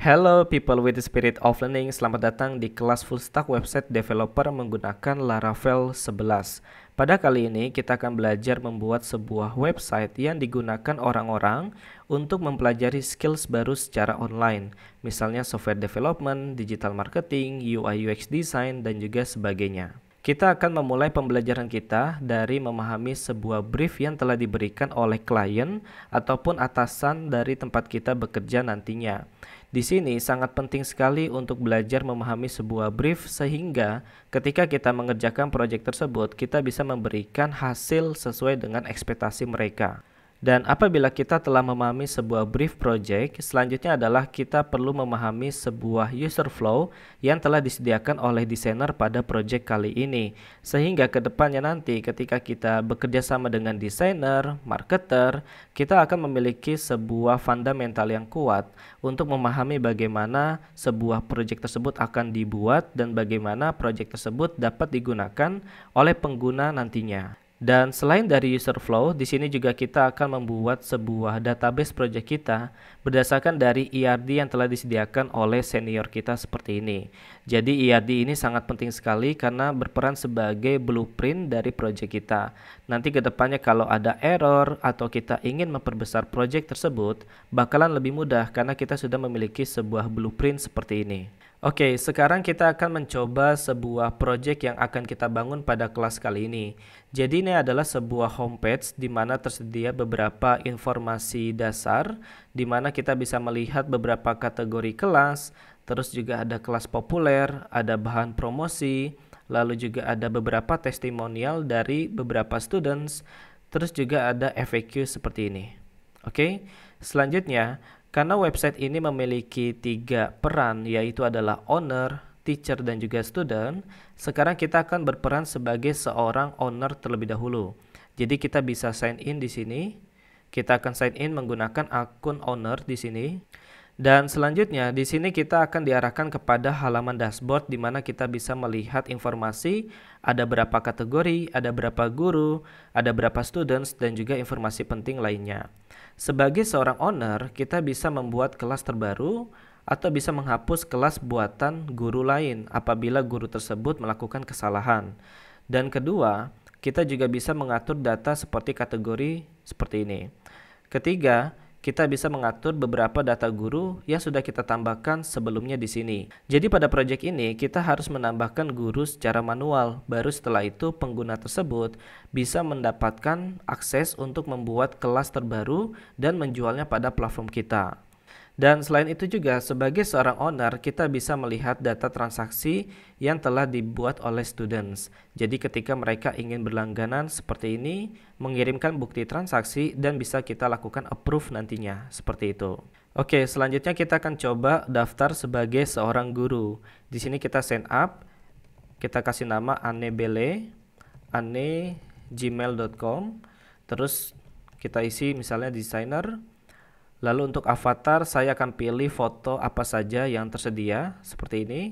Hello people with the spirit of learning, selamat datang di kelas full stack website developer menggunakan Laravel 11. Pada kali ini kita akan belajar membuat sebuah website yang digunakan orang-orang untuk mempelajari skills baru secara online, misalnya software development, digital marketing, UI UX design, dan juga sebagainya. Kita akan memulai pembelajaran kita dari memahami sebuah brief yang telah diberikan oleh klien ataupun atasan dari tempat kita bekerja nantinya. Di sini sangat penting sekali untuk belajar memahami sebuah brief sehingga ketika kita mengerjakan proyek tersebut kita bisa memberikan hasil sesuai dengan ekspektasi mereka. Dan apabila kita telah memahami sebuah brief project, selanjutnya adalah kita perlu memahami sebuah user flow yang telah disediakan oleh desainer pada project kali ini. Sehingga kedepannya nanti ketika kita bekerja sama dengan desainer, marketer, kita akan memiliki sebuah fundamental yang kuat untuk memahami bagaimana sebuah project tersebut akan dibuat dan bagaimana project tersebut dapat digunakan oleh pengguna nantinya. Dan selain dari user flow, di sini juga kita akan membuat sebuah database project kita berdasarkan dari ERD yang telah disediakan oleh senior kita seperti ini. Jadi ERD ini sangat penting sekali karena berperan sebagai blueprint dari project kita. Nanti ke depannya kalau ada error atau kita ingin memperbesar project tersebut, bakalan lebih mudah karena kita sudah memiliki sebuah blueprint seperti ini. Oke, sekarang kita akan mencoba sebuah project yang akan kita bangun pada kelas kali ini. Jadi ini adalah sebuah homepage di mana tersedia beberapa informasi dasar di mana kita bisa melihat beberapa kategori kelas, terus juga ada kelas populer, ada bahan promosi, lalu juga ada beberapa testimonial dari beberapa students, terus juga ada FAQ seperti ini. Oke, selanjutnya karena website ini memiliki tiga peran, yaitu adalah owner, teacher, dan juga student, sekarang kita akan berperan sebagai seorang owner terlebih dahulu. Jadi kita bisa sign in di sini. Kita akan sign in menggunakan akun owner di sini. Dan selanjutnya di sini kita akan diarahkan kepada halaman dashboard di mana kita bisa melihat informasi ada berapa kategori, ada berapa guru, ada berapa students dan juga informasi penting lainnya. Sebagai seorang owner, kita bisa membuat kelas terbaru atau bisa menghapus kelas buatan guru lain apabila guru tersebut melakukan kesalahan. Dan kedua, kita juga bisa mengatur data seperti kategori seperti ini. Ketiga, kita bisa mengatur beberapa data guru yang sudah kita tambahkan sebelumnya di sini. Jadi pada project ini kita harus menambahkan guru secara manual, baru setelah itu pengguna tersebut bisa mendapatkan akses untuk membuat kelas terbaru dan menjualnya pada platform kita. Dan selain itu juga sebagai seorang owner kita bisa melihat data transaksi yang telah dibuat oleh students. Jadi ketika mereka ingin berlangganan seperti ini, mengirimkan bukti transaksi dan bisa kita lakukan approve nantinya seperti itu. Oke, selanjutnya kita akan coba daftar sebagai seorang guru. Di sini kita sign up, kita kasih nama anebele, Anne gmail.com, terus kita isi misalnya designer, Lalu untuk avatar saya akan pilih foto apa saja yang tersedia seperti ini.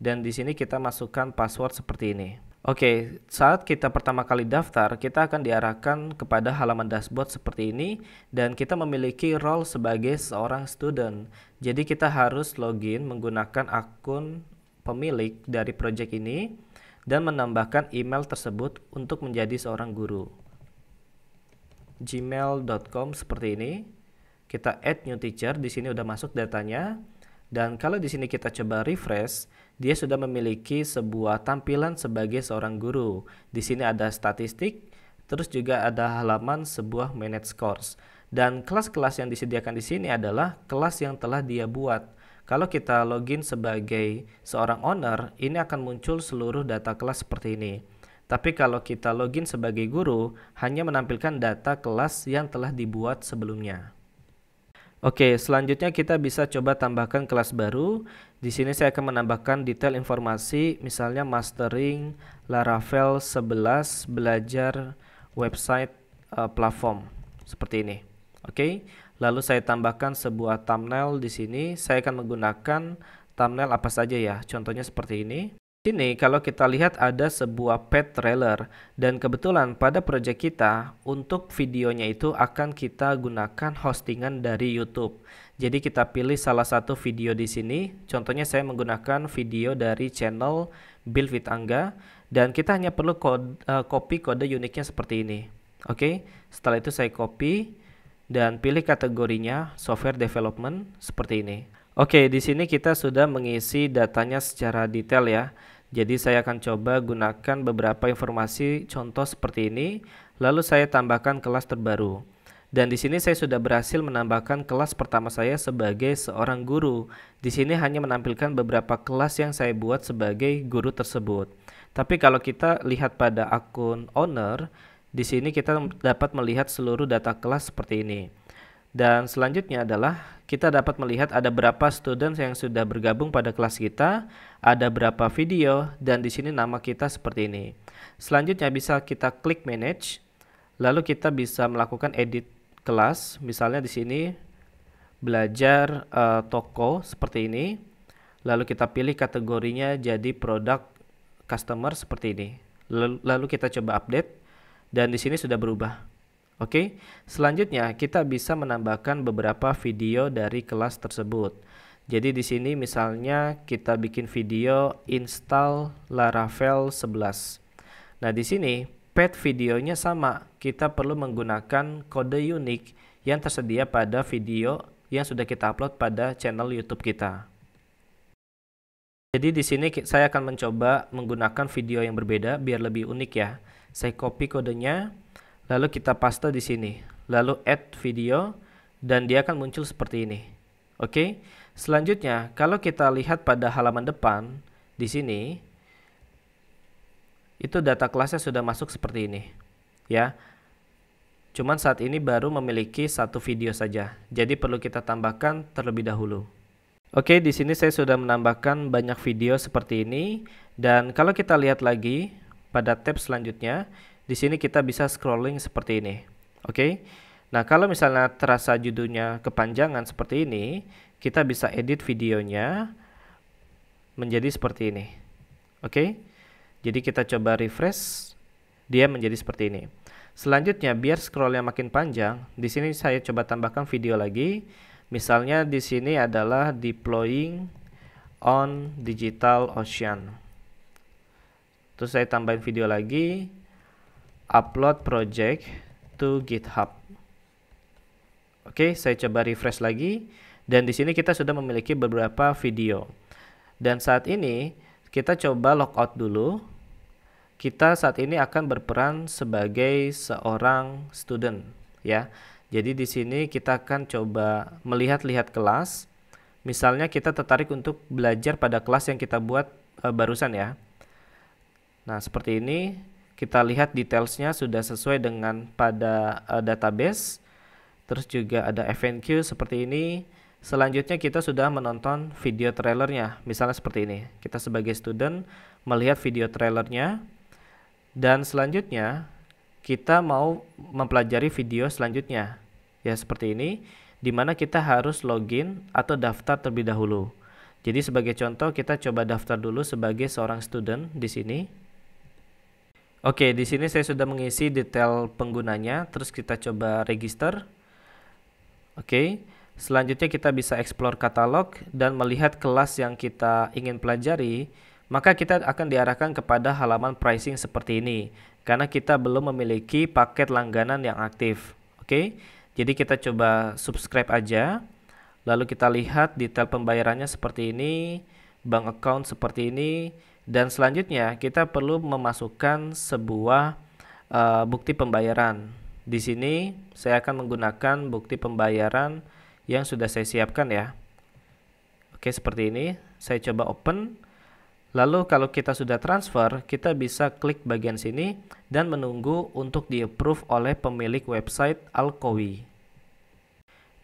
Dan di sini kita masukkan password seperti ini. Oke, saat kita pertama kali daftar, kita akan diarahkan kepada halaman dashboard seperti ini dan kita memiliki role sebagai seorang student. Jadi kita harus login menggunakan akun pemilik dari project ini dan menambahkan email tersebut untuk menjadi seorang guru. gmail.com seperti ini. Kita add new teacher, di sini udah masuk datanya. Dan kalau di sini kita coba refresh, dia sudah memiliki sebuah tampilan sebagai seorang guru. Di sini ada statistik, terus juga ada halaman sebuah manage course. Dan kelas-kelas yang disediakan di sini adalah kelas yang telah dia buat. Kalau kita login sebagai seorang owner, ini akan muncul seluruh data kelas seperti ini. Tapi kalau kita login sebagai guru, hanya menampilkan data kelas yang telah dibuat sebelumnya. Oke, selanjutnya kita bisa coba tambahkan kelas baru. Di sini saya akan menambahkan detail informasi, misalnya mastering Laravel 11 belajar website uh, platform seperti ini. Oke. Lalu saya tambahkan sebuah thumbnail di sini. Saya akan menggunakan thumbnail apa saja ya. Contohnya seperti ini. Sini kalau kita lihat ada sebuah pet trailer dan kebetulan pada project kita untuk videonya itu akan kita gunakan hostingan dari YouTube. Jadi kita pilih salah satu video di sini. Contohnya saya menggunakan video dari channel Build with Angga dan kita hanya perlu kode, uh, copy kode uniknya seperti ini. Oke, okay? setelah itu saya copy dan pilih kategorinya software development seperti ini. Oke, di sini kita sudah mengisi datanya secara detail ya. Jadi saya akan coba gunakan beberapa informasi contoh seperti ini, lalu saya tambahkan kelas terbaru. Dan di sini saya sudah berhasil menambahkan kelas pertama saya sebagai seorang guru. Di sini hanya menampilkan beberapa kelas yang saya buat sebagai guru tersebut. Tapi kalau kita lihat pada akun owner, di sini kita dapat melihat seluruh data kelas seperti ini. Dan selanjutnya adalah kita dapat melihat ada berapa student yang sudah bergabung pada kelas kita, ada berapa video, dan di sini nama kita seperti ini. Selanjutnya bisa kita klik manage, lalu kita bisa melakukan edit kelas, misalnya di sini belajar uh, toko seperti ini, lalu kita pilih kategorinya jadi produk customer seperti ini. lalu kita coba update, dan di sini sudah berubah. Oke, selanjutnya kita bisa menambahkan beberapa video dari kelas tersebut. Jadi di sini misalnya kita bikin video install Laravel 11. Nah di sini path videonya sama, kita perlu menggunakan kode unik yang tersedia pada video yang sudah kita upload pada channel YouTube kita. Jadi di sini saya akan mencoba menggunakan video yang berbeda biar lebih unik ya. Saya copy kodenya, lalu kita paste di sini, lalu add video, dan dia akan muncul seperti ini. Oke, selanjutnya kalau kita lihat pada halaman depan di sini, itu data kelasnya sudah masuk seperti ini, ya. Cuman saat ini baru memiliki satu video saja, jadi perlu kita tambahkan terlebih dahulu. Oke, di sini saya sudah menambahkan banyak video seperti ini, dan kalau kita lihat lagi pada tab selanjutnya, di sini kita bisa scrolling seperti ini. Oke. Okay? Nah, kalau misalnya terasa judulnya kepanjangan seperti ini, kita bisa edit videonya menjadi seperti ini. Oke. Okay? Jadi kita coba refresh, dia menjadi seperti ini. Selanjutnya, biar scrollnya makin panjang, di sini saya coba tambahkan video lagi. Misalnya di sini adalah deploying on digital ocean. Terus saya tambahin video lagi, upload project to GitHub. Oke, saya coba refresh lagi dan di sini kita sudah memiliki beberapa video. Dan saat ini kita coba logout dulu. Kita saat ini akan berperan sebagai seorang student, ya. Jadi di sini kita akan coba melihat-lihat kelas. Misalnya kita tertarik untuk belajar pada kelas yang kita buat e, barusan ya. Nah, seperti ini kita lihat detailsnya sudah sesuai dengan pada uh, database terus juga ada FNQ seperti ini selanjutnya kita sudah menonton video trailernya misalnya seperti ini kita sebagai student melihat video trailernya dan selanjutnya kita mau mempelajari video selanjutnya ya seperti ini di mana kita harus login atau daftar terlebih dahulu. Jadi sebagai contoh kita coba daftar dulu sebagai seorang student di sini. Oke, di sini saya sudah mengisi detail penggunanya, terus kita coba register. Oke, selanjutnya kita bisa explore katalog dan melihat kelas yang kita ingin pelajari, maka kita akan diarahkan kepada halaman pricing seperti ini, karena kita belum memiliki paket langganan yang aktif. Oke, jadi kita coba subscribe aja, lalu kita lihat detail pembayarannya seperti ini, bank account seperti ini, dan selanjutnya kita perlu memasukkan sebuah uh, bukti pembayaran. Di sini saya akan menggunakan bukti pembayaran yang sudah saya siapkan ya. Oke, seperti ini. Saya coba open. Lalu kalau kita sudah transfer, kita bisa klik bagian sini dan menunggu untuk di-approve oleh pemilik website Alkowi.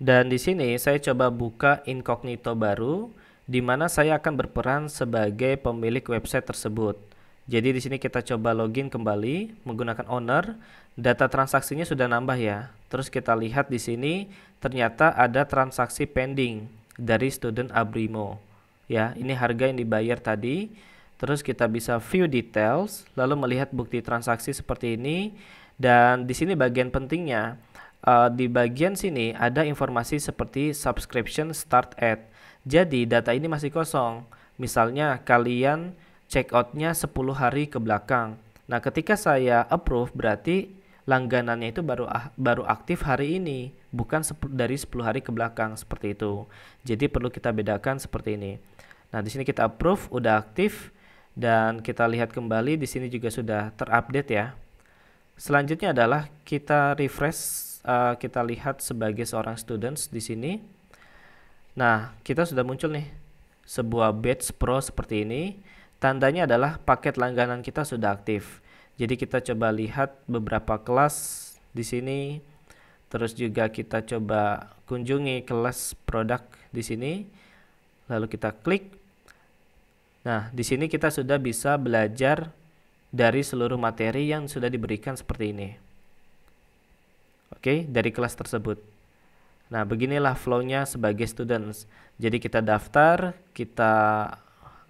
Dan di sini saya coba buka incognito baru di mana saya akan berperan sebagai pemilik website tersebut. Jadi di sini kita coba login kembali menggunakan owner, data transaksinya sudah nambah ya. Terus kita lihat di sini ternyata ada transaksi pending dari student Abrimo. Ya, ini harga yang dibayar tadi. Terus kita bisa view details, lalu melihat bukti transaksi seperti ini dan di sini bagian pentingnya uh, di bagian sini ada informasi seperti subscription start at jadi data ini masih kosong. Misalnya kalian check outnya 10 hari ke belakang. Nah, ketika saya approve berarti langganannya itu baru ah, baru aktif hari ini, bukan dari 10 hari ke belakang seperti itu. Jadi perlu kita bedakan seperti ini. Nah, di sini kita approve udah aktif dan kita lihat kembali di sini juga sudah terupdate ya. Selanjutnya adalah kita refresh uh, kita lihat sebagai seorang students di sini Nah, kita sudah muncul nih sebuah batch pro seperti ini. Tandanya adalah paket langganan kita sudah aktif. Jadi kita coba lihat beberapa kelas di sini. Terus juga kita coba kunjungi kelas produk di sini. Lalu kita klik. Nah, di sini kita sudah bisa belajar dari seluruh materi yang sudah diberikan seperti ini. Oke, dari kelas tersebut. Nah, beginilah flow-nya sebagai students. Jadi kita daftar, kita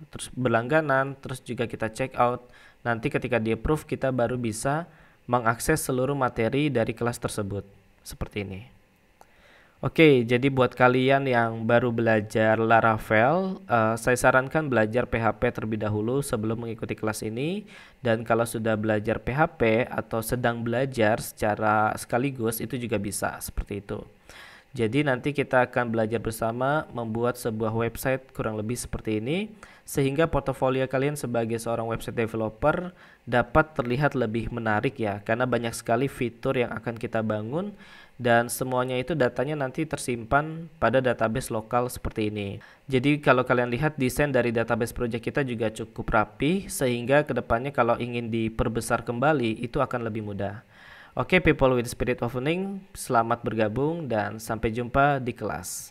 terus berlangganan, terus juga kita check out. Nanti ketika di approve kita baru bisa mengakses seluruh materi dari kelas tersebut. Seperti ini. Oke, jadi buat kalian yang baru belajar Laravel, uh, saya sarankan belajar PHP terlebih dahulu sebelum mengikuti kelas ini. Dan kalau sudah belajar PHP atau sedang belajar secara sekaligus, itu juga bisa seperti itu. Jadi nanti kita akan belajar bersama membuat sebuah website kurang lebih seperti ini sehingga portofolio kalian sebagai seorang website developer dapat terlihat lebih menarik ya karena banyak sekali fitur yang akan kita bangun dan semuanya itu datanya nanti tersimpan pada database lokal seperti ini. Jadi kalau kalian lihat desain dari database project kita juga cukup rapi sehingga kedepannya kalau ingin diperbesar kembali itu akan lebih mudah. Oke, okay, people with spirit of learning, selamat bergabung dan sampai jumpa di kelas.